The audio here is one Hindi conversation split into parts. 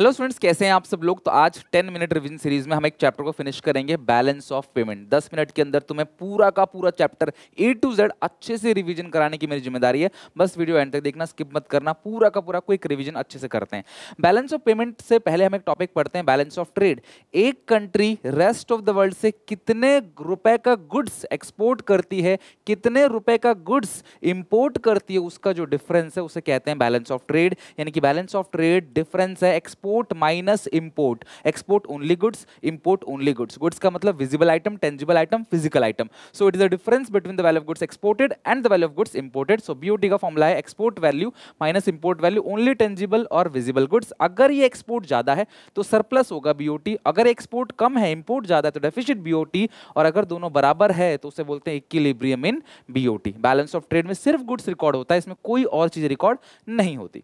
हेलो स्टूडेंट्स कैसे हैं आप सब लोग तो आज 10 मिनट रिवीजन सीरीज में हम एक चैप्टर को फिनिश करेंगे बैलेंस ऑफ पेमेंट 10 मिनट के अंदर तुम्हें पूरा का पूरा चैप्टर ए टू जेड अच्छे से रिवीजन कराने की मेरी जिम्मेदारी है बस वीडियो एंड तक देखना स्किप मत करना पूरा का पूरा क्विक रिविजन अच्छे से करते हैं बैलेंस ऑफ पेमेंट से पहले हम एक टॉपिक पढ़ते हैं बैलेंस ऑफ ट्रेड एक country rest of the world से कितने रुपए का गुड्स एक्सपोर्ट करती है कितने रुपए का गुड्स इम्पोर्ट करती है उसका जो डिफरेंस है उसे कहते हैं बैलेंस ऑफ ट्रेड यानी कि बैलेंस ऑफ ट्रेड डिफरेंस है export minus import export only goods import only goods goods का मतलब visible item tangible item physical item so it is the difference between the value of goods exported and the value of goods imported so BOT का फॉर्मला है export value minus import value only tangible और विजिबल गुड्स अगर ये एक्सपोर्ट ज़्यादा है तो सरप्लस होगा बीओटी अगर एक्सपोर्ट कम है इंपोर्ट ज़्यादा है तो डेफिशिट बीओटी और अगर दोनों बराबर है तो उसे बोलते हैं equilibrium in BOT balance of trade में सिर्फ गुड्स रिकॉर्ड होता है इसमें कोई और चीज़ रिकॉर्ड नहीं होती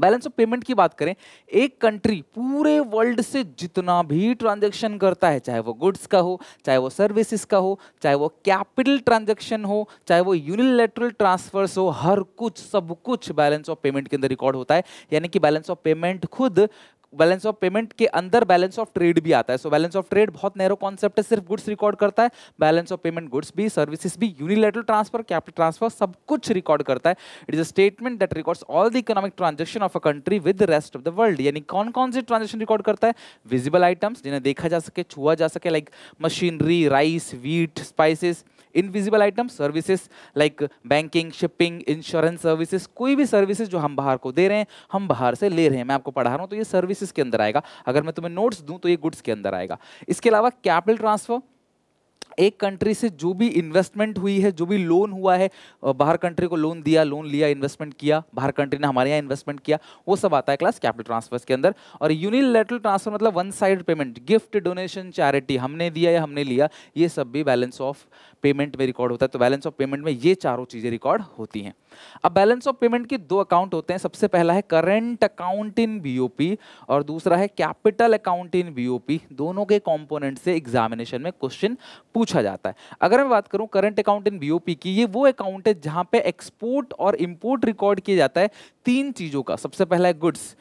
बैलेंस ऑफ पेमेंट की बात करें एक कंट्री पूरे वर्ल्ड से जितना भी ट्रांजैक्शन करता है चाहे वो गुड्स का हो चाहे वो सर्विसेज का हो चाहे वो कैपिटल ट्रांजैक्शन हो चाहे वो यूनिलेटरल ट्रांसफर्स हो हर कुछ सब कुछ बैलेंस ऑफ पेमेंट के अंदर रिकॉर्ड होता है यानी कि बैलेंस ऑफ पेमेंट खुद बैलेंस ऑफ पेमेंट के अंदर बैलेंस ऑफ ट्रेड भी आता है सो बैलेंस ऑफ ट्रेड बहुत नैरो कॉन्सेप्ट है सिर्फ गुड्स रिकॉर्ड करता है बैलेंस ऑफ पेमेंट गुड्स भी सर्विसेज भी यूनिलेटरल ट्रांसफर कैपिटल ट्रांसफर सब कुछ रिकॉर्ड करता है it is a statement that records all the economic transaction of a country with the rest of the world यानी कौन कौन से ट्रांजेक्शन रिकॉर्ड करता है विजिबल आइटम्स जिन्हें देखा जा सके छुआ जा सके like machinery rice wheat spices invisible item services like banking shipping insurance services कोई भी सर्विसेज जो हम बाहर को दे रहे हैं हम बाहर से ले रहे हैं मैं आपको पढ़ा रहा हूँ तो ये सर्विस सर्विसेज के अंदर आएगा अगर मैं तुम्हें नोट्स दूं तो ये गुड्स के अंदर आएगा इसके अलावा कैपिटल ट्रांसफर एक कंट्री से जो भी इन्वेस्टमेंट हुई है जो भी लोन हुआ है बाहर कंट्री को लोन दिया लोन लिया इन्वेस्टमेंट किया बाहर कंट्री ने हमारे यहाँ इन्वेस्टमेंट किया वो सब आता है क्लास कैपिटल ट्रांसफर्स के अंदर और यूनिलेटरल ट्रांसफर मतलब one side payment gift donation charity हमने दिया या हमने लिया ये सब भी बैलेंस ऑफ पेमेंट में रिकॉर्ड होता है तो बैलेंस ऑफ पेमेंट में ये चारों चीज़ें रिकॉर्ड होती हैं अब बैलेंस ऑफ पेमेंट के दो अकाउंट होते हैं सबसे पहला है करेंट अकाउंट इन बी और दूसरा है कैपिटल अकाउंट इन बी दोनों के कॉम्पोनेंट से एग्जामिनेशन में क्वेश्चन पूछा जाता है अगर मैं बात करूं करंट अकाउंट इन बीओपी की ये वो अकाउंट है जहां पे एक्सपोर्ट और इंपोर्ट रिकॉर्ड किया जाता है तीन चीज़ों का सबसे पहला है गुड्स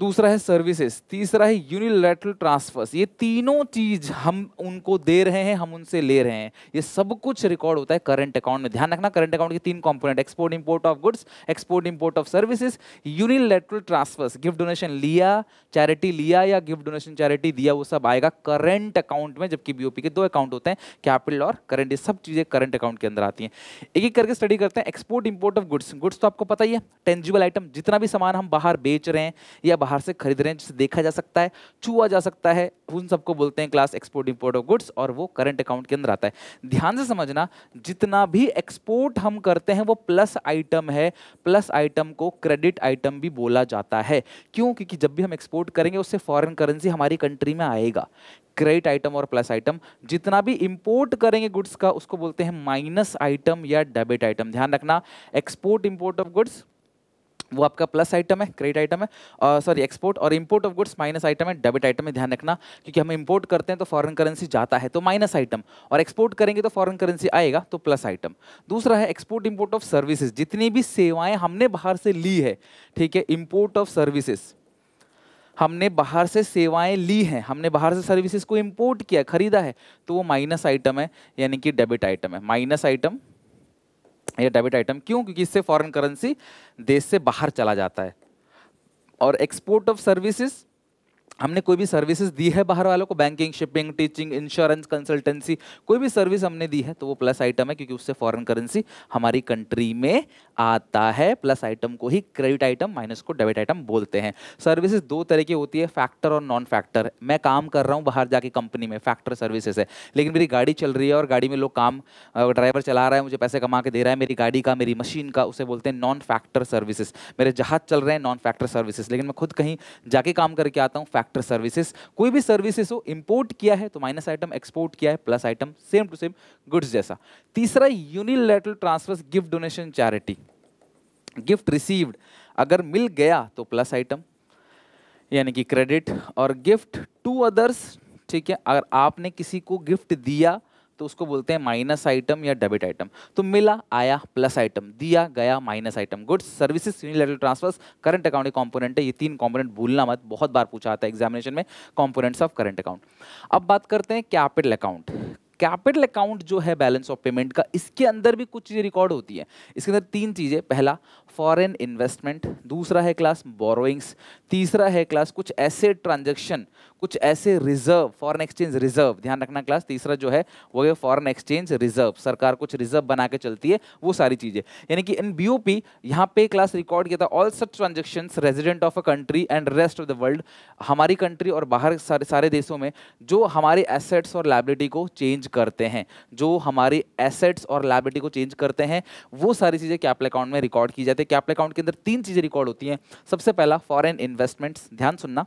दूसरा है सर्विसेज तीसरा है यूनिलेटरल ट्रांसफर्स ये तीनों चीज हम उनको दे रहे हैं हम उनसे ले रहे हैं ये सब कुछ रिकॉर्ड होता है करंट अकाउंट में ध्यान रखना करंट अकाउंट के तीन component export import of goods export import of services unilateral transfers gift donation लिया चैरिटी लिया या गिफ्ट डोनेशन चैरिटी दिया वो सब आएगा करंट अकाउंट में जबकि बीओपी के दो अकाउंट होते हैं कैपिटल और करंट ये सब चीजें करंट अकाउंट के अंदर आती हैं एक एक करके स्टडी करते हैं export import of goods goods तो आपको पता ही है टेंजिबल आइटम जितना भी सामान हम बाहर बेच रहे हैं या बाहर से खरीद रहे हैं जिसे देखा जा सकता है छुआ जा सकता है उन सबको बोलते हैं class export import of goods और वो करंट अकाउंट के अंदर आता है ध्यान से समझना जितना भी एक्सपोर्ट हम करते हैं वो प्लस आइटम है प्लस आइटम को क्रेडिट आइटम भी बोला जाता है क्यों क्योंकि जब भी हम एक्सपोर्ट करेंगे उससे फॉरन करेंसी हमारी कंट्री में आएगा क्रेडिट आइटम और प्लस आइटम जितना भी इंपोर्ट करेंगे गुड्स का उसको बोलते हैं माइनस आइटम या डेबिट आइटम ध्यान रखना एक्सपोर्ट इंपोर्ट ऑफ गुड्स वो आपका प्लस आइटम है क्रेडिट आइटम है और सॉरी एक्सपोर्ट और import of goods minus item है डेबिट आइटम में ध्यान रखना क्योंकि हम इंपोर्ट करते हैं तो फॉरेन करेंसी जाता है तो माइनस आइटम और एक्सपोर्ट करेंगे तो फॉरेन करेंसी आएगा तो प्लस आइटम दूसरा है एक्सपोर्ट इंपोर्ट ऑफ सर्विसेज जितनी भी सेवाएं हमने बाहर से ली है ठीक है इम्पोर्ट ऑफ सर्विसेज हमने बाहर से सेवाएं ली हैं हमने बाहर से सर्विसेज को इम्पोर्ट किया खरीदा है तो वो माइनस आइटम है यानी कि डेबिट आइटम है माइनस आइटम या डेबिट आइटम क्यों क्योंकि इससे फॉरेन करेंसी देश से बाहर चला जाता है और एक्सपोर्ट ऑफ सर्विसेज हमने कोई भी सर्विसेज दी है बाहर वालों को banking shipping teaching insurance consultancy कोई भी सर्विस हमने दी है तो वो प्लस आइटम है क्योंकि उससे फॉरेन करेंसी हमारी कंट्री में आता है प्लस आइटम को ही क्रेडिट आइटम माइनस को डेबिट आइटम बोलते हैं सर्विसेज दो तरह की होती है फैक्टर और नॉन फैक्टर मैं काम कर रहा हूँ बाहर जाके कंपनी में फैक्टर सर्विसेज है लेकिन मेरी गाड़ी चल रही है और गाड़ी में लोग काम ड्राइवर चला रहा है मुझे पैसे कमा के दे रहा है मेरी गाड़ी का मेरी मशीन का उसे बोलते हैं नॉन फैक्टर सर्विसेज मेरे जहाज चल रहे हैं नॉन फैक्टर सर्विसेज लेकिन मैं खुद कहीं जाके काम करके आता हूँ फैक्टर फैक्टर सर्विसेज कोई भी सर्विसेज हो इंपोर्ट किया है तो माइनस आइटम एक्सपोर्ट किया है plus item same to same goods जैसा तीसरा unilateral transfer gift donation charity gift received अगर मिल गया तो प्लस आइटम यानी कि क्रेडिट और गिफ्ट टू अदर्स ठीक है अगर आपने किसी को गिफ्ट दिया तो उसको बोलते हैं माइनस आइटम या डेबिट आइटम तो मिला आया प्लस आइटम दिया गया minus item goods services unilateral transfers current account के कॉम्पोनेंट है ये तीन कॉम्पोनेंट भूलना मत बहुत बार पूछा आता है एग्जामिनेशन में कॉम्पोनेंट्स ऑफ करंट अकाउंट अब बात करते हैं कैपिटल अकाउंट कैपिटल अकाउंट जो है बैलेंस ऑफ पेमेंट का इसके अंदर भी कुछ चीज़ें रिकॉर्ड होती है इसके अंदर तीन चीज़ें पहला फॉरेन इन्वेस्टमेंट दूसरा है क्लास बोरोइंग्स तीसरा है क्लास कुछ ऐसे ट्रांजेक्शन कुछ ऐसे रिजर्व फॉरेन एक्सचेंज रिजर्व ध्यान रखना क्लास तीसरा जो है वो है फॉरेन एक्सचेंज रिजर्व सरकार कुछ रिजर्व बना के चलती है वो सारी चीज़ें यानी कि इन पी यहाँ पे क्लास रिकॉर्ड किया था all such transaction resident of a country and rest of the world हमारी कंट्री और बाहर सारे सारे देशों में जो हमारे एसेट्स और लाइबिलिटी को चेंज करते हैं जो हमारे एसेट्स और लाइबिलिटी को चेंज करते हैं वो सारी चीज़ें कैपिटल अकाउंट में रिकॉर्ड की जाती है कैपिटल अकाउंट के अंदर तीन चीज़ें रिकॉर्ड होती हैं सबसे पहला फॉरेन इन्वेस्टमेंट्स ध्यान सुनना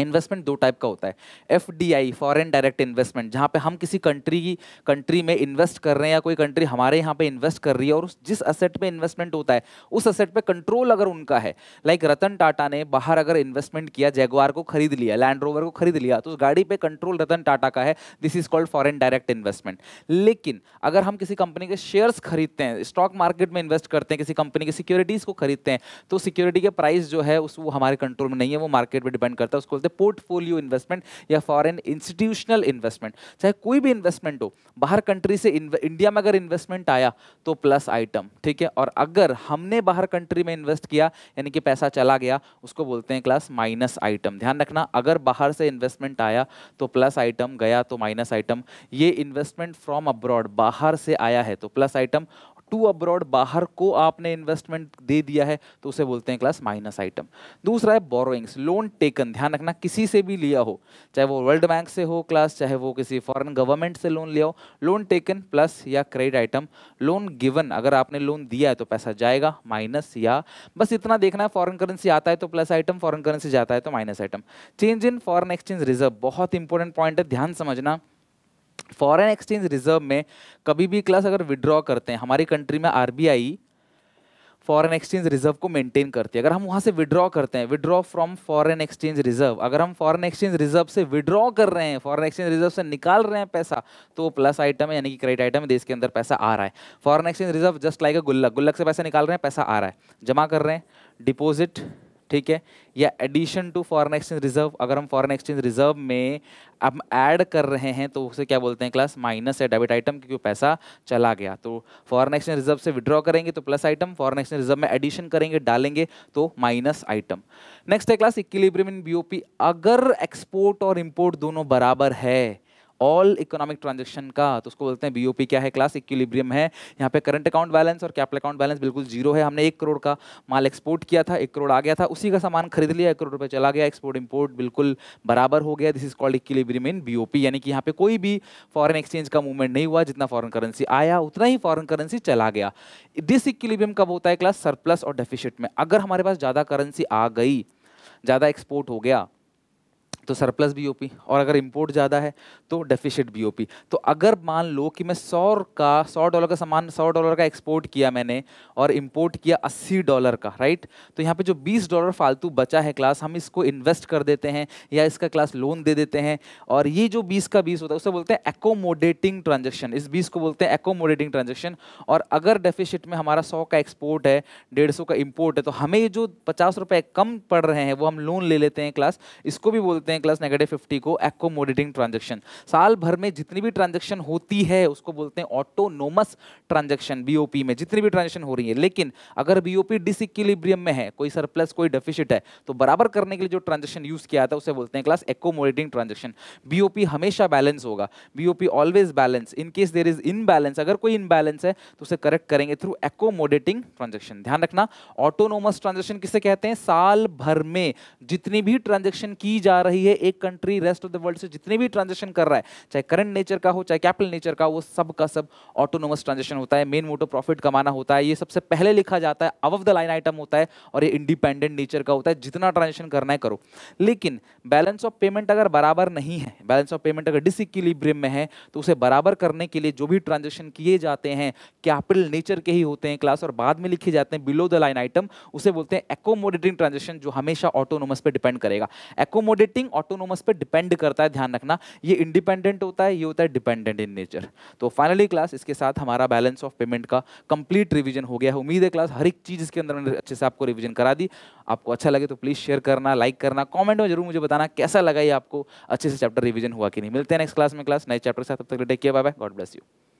इन्वेस्टमेंट दो टाइप का होता है F D I foreign direct investment जहाँ पे हम किसी कंट्री की कंट्री में इन्वेस्ट कर रहे हैं या कोई कंट्री हमारे यहाँ पे इन्वेस्ट कर रही है और उस जिस असेट पे इन्वेस्टमेंट होता है उस असेट पे कंट्रोल अगर उनका है लाइक रतन टाटा ने बाहर अगर इन्वेस्टमेंट किया जैगवार को खरीद लिया लैंड रोवर को खरीद लिया तो उस गाड़ी पर कंट्रोल रतन टाटा का है this is called foreign direct investment लेकिन अगर हम किसी कंपनी के शेयर्स खरीदते हैं स्टॉक मार्केट में इन्वेस्ट करते हैं किसी कंपनी की सिक्योरिटीज़ को खरीदते हैं तो सिक्योरिटी के प्राइस जो है उस वो हमारे कंट्रोल में नहीं है वो मार्केट पर डिपेंड करता है उसको बोलते हैं पोर्टफोलियो इन्वेस्टमेंट या फॉरेन इंस्टीट्यूशनल इन्वेस्टमेंट चाहे कोई भी इन्वेस्टमेंट हो बाहर कंट्री से इंडिया में अगर इन्वेस्टमेंट आया तो प्लस आइटम ठीक है और अगर हमने बाहर कंट्री में इन्वेस्ट किया यानी कि पैसा चला गया उसको बोलते हैं क्लास माइनस आइटम ध्यान रखना अगर बाहर से इन्वेस्टमेंट आया तो प्लस आइटम गया तो माइनस आइटम ये इन्वेस्टमेंट फ्रॉम अब्रॉड बाहर से आया है तो प्लस आइटम टू अब्रॉड बाहर को आपने इन्वेस्टमेंट दे दिया है तो उसे बोलते हैं क्लास माइनस आइटम दूसरा है बोरोइंग्स लोन टेकन ध्यान रखना ना किसी से भी लिया हो चाहे वो वर्ल्ड बैंक से हो क्लास चाहे वो किसी फॉरेन गवर्नमेंट से लोन लिया हो लोन टेकन प्लस या क्रेडिट आइटम लोन गिवन अगर आपने लोन दिया है तो पैसा जाएगा माइनस या बस इतना देखना है फॉरन करेंसी आता है तो प्लस आइटम फॉरन करेंसी जाता है तो minus item change in foreign exchange reserve बहुत इंपॉर्टेंट पॉइंट है ध्यान समझना फॉरेन एक्सचेंज रिजर्व में कभी भी क्लास अगर विड्रॉ करते हैं हमारी कंट्री में आरबीआई फॉरेन एक्सचेंज रिजर्व को मेंटेन करती है अगर हम वहाँ से विड्रॉ करते हैं withdraw from foreign exchange reserve अगर हम फॉरेन एक्सचेंज रिजर्व से विड्रॉ कर रहे हैं फॉरेन एक्सचेंज रिजर्व से निकाल रहे हैं पैसा तो प्लस आइटम है यानी कि क्रेडिट आइटम है देश के अंदर पैसा आ रहा है foreign exchange reserve just like a गुल्लक गुल्लक से पैसा निकाल रहे हैं पैसा आ रहा है जमा कर रहे हैं डिपोजिट ठीक है या addition to foreign exchange reserve अगर हम फॉरेन एक्सचेंज रिजर्व में अब ऐड कर रहे हैं तो उसे क्या बोलते हैं क्लास माइनस है डेबिट आइटम क्योंकि पैसा चला गया तो फॉरेन एक्सचेंज रिजर्व से विड्रॉ करेंगे तो plus item foreign exchange reserve में एडिशन करेंगे डालेंगे तो माइनस आइटम नेक्स्ट है क्लास इक्विलिब्रियम इन बीओपी अगर एक्सपोर्ट और इम्पोर्ट दोनों बराबर है ऑल इकोनॉमिक ट्रांजेक्शन का तो उसको बोलते हैं बीओपी क्या है क्लास इक्विलिब्रियम है यहाँ पे करंट अकाउंट बैलेंस और कैपिटल अकाउंट बैलेंस बिल्कुल जीरो है हमने एक करोड़ का माल एक्सपोर्ट किया था एक करोड़ आ गया था उसी का सामान खरीद लिया एक करोड़ रुपये चला गया एक्सपोर्ट इम्पोर्ट बिल्कुल बराबर हो गया this is called equilibrium in B यानी कि यहाँ पे कोई भी फॉरन एक्सचेंज का मूवमेंट नहीं हुआ जितना फॉरन करेंसी आया उतना ही फॉरन करेंसी चला गया दिस इक्विलिब्रियम कब होता है क्लास सरप्लस और डेफिशिट में अगर हमारे पास ज़्यादा करेंसी आ गई ज़्यादा एक्सपोर्ट हो गया तो सरप्लस बीओपी और अगर इंपोर्ट ज़्यादा है तो डेफिशिट बीओपी तो अगर मान लो कि मैं सौ का सौ डॉलर का सामान सौ डॉलर का एक्सपोर्ट किया मैंने और इम्पोर्ट किया अस्सी डॉलर का राइट तो यहाँ पर जो बीस डॉलर फालतू बचा है क्लास हम इसको इन्वेस्ट कर देते हैं या इसका क्लास लोन दे देते हैं और ये जो बीस का बीस होता है उसे बोलते हैं एकोमोडेटिंग ट्रांजेक्शन इस बीस को बोलते हैं एकोमोडेटिंग ट्रांजेक्शन और अगर डेफिशिट में हमारा सौ का एक्सपोर्ट है डेढ़ सौ का इम्पोर्ट है तो हमें जो पचास रुपये कम पड़ रहे हैं वो हम लोन ले लेते हैं क्लास इसको भी बोलते हैं प्लस नेगेटिव फिफ्टी को एक्ोमोडेटिंग ट्रांजेक्शन साल भर में जितनी भी ट्रांजेक्शन होती है उसको बोलते हैं ऑटोनोमस ट्रांजेक्शन बीओपी में जितनी भी ट्रांजेक्शन हो रही है लेकिन अगर बीओपी डिसिक्विलिब्रियम में है कोई सरप्लस कोई डेफिशिट है तो बराबर करने के लिए जो ट्रांजेक्शन यूज किया था उसे बोलते हैं क्लास एक्ोमोडेटिंग ट्रांजेक्शन बीओपी हमेशा बैलेंस होगा BOP always balance in case there is imbalance अगर कोई इनबैलेंस है तो उसे करेक्ट करेंगे थ्रू एकोमोडेटिंग ट्रांजेक्शन ध्यान रखना ऑटोनोमस ट्रांजेक्शन किसे कहते हैं साल भर में जितनी भी ट्रांजेक्शन की जा रही रही है एक country rest of the world से जितने भी ट्रांजेक्शन कर रहा है चाहे करंट नेचर का हो चाहे कैपिटल नेचर का वो सब का सब ऑटोनोमस ट्रांजेक्शन होता है मेन मोटो प्रॉफिट कमाना होता है ये सबसे पहले लिखा जाता है अब ऑफ द लाइन आइटम होता है और ये इंडिपेंडेंट नेचर का होता है जितना ट्रांजेक्शन करना है करो लेकिन बैलेंस ऑफ पेमेंट अगर बराबर नहीं है बैलेंस ऑफ पेमेंट अगर डिसिक्विलिब्रियम में है तो उसे बराबर करने के लिए जो भी ट्रांजेक्शन किए जाते हैं कैपिटल नेचर के ही होते हैं क्लास और बाद में लिखे जाते हैं बिलो द लाइन आइटम उसे बोलते हैं एकोमोडेटिंग ट्रांजेक्शन जो हमेशा ऑटोनोमस पर डिपेंड करेगा एकोमोडेटिंग ऑटोनोमस पे डिपेंड करता है ध्यान रखना ये इंडिपेंडेंट होता है ये होता है डिपेंडेंट इन नेचर तो फाइनली क्लास इसके साथ हमारा बैलेंस ऑफ पेमेंट का कंप्लीट रिविजन हो गया है उम्मीद है क्लास हर एक चीज़ इसके अंदर अच्छे से आपको रिविजन करा दी आपको अच्छा लगे तो प्लीज़ शेयर करना लाइक करना कॉमेंट में जरूर मुझे बताना कैसा लगा ये आपको अच्छे से चैप्टर रिविजन हुआ कि नहीं मिलते हैं नेक्स्ट क्लास में क्लास नए चैप्टर के साथ तब तक take care bye bye God bless you